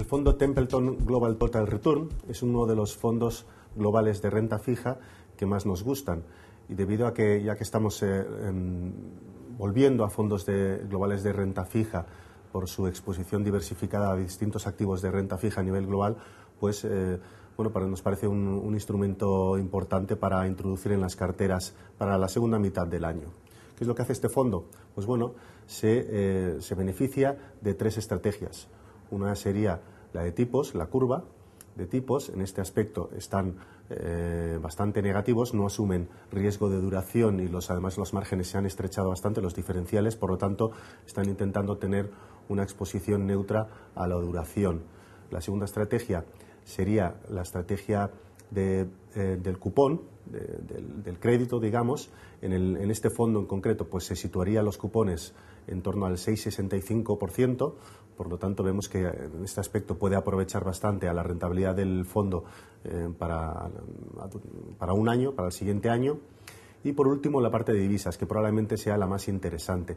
El fondo Templeton Global Total Return es uno de los fondos globales de renta fija que más nos gustan. Y debido a que ya que estamos eh, em, volviendo a fondos globales de renta fija por su exposición diversificada a distintos activos de renta fija a nivel global, pues eh, bueno, nos parece un, instrumento importante para introducir en las carteras para la segunda mitad del año. ¿Qué es lo que hace este fondo? Pues bueno, se eh, beneficia de tres estrategias. Una sería la de tipos, la curva de tipos. En este aspecto están eh, bastante negativos, no asumen riesgo de duración y los, además los márgenes se han estrechado bastante, los diferenciales, por lo tanto están intentando tener una exposición neutra a la duración. La segunda estrategia sería la estrategia de eh, del cupón, del, crédito, digamos, en, el, en, este fondo en concreto, pues se situarían los cupones en torno al 6,65%, por lo tanto vemos que en este aspecto puede aprovechar bastante a la rentabilidad del fondo eh, para, para un año, para el siguiente año. Y por último, la parte de divisas, que probablemente sea la más interesante,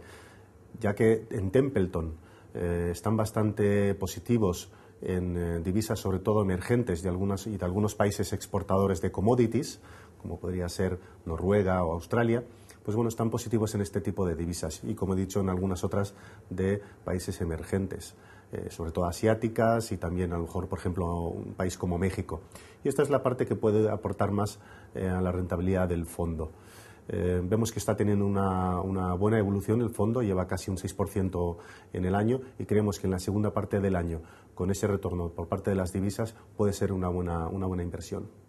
ya que en Templeton eh, están bastante positivos en eh, divisas sobre todo emergentes de y de algunos países exportadores de commodities, como podría ser Noruega o Australia, pues bueno, están positivos en este tipo de divisas y, como he dicho, en algunas otras de países emergentes, eh, sobre todo asiáticas y también, a lo mejor, por ejemplo, un país como México. Y esta es la parte que puede aportar más eh, a la rentabilidad del fondo. Eh, vemos que está teniendo una, buena evolución el fondo, lleva casi un 6% en el año y creemos que en la segunda parte del año, con ese retorno por parte de las divisas, puede ser una buena, una buena inversión.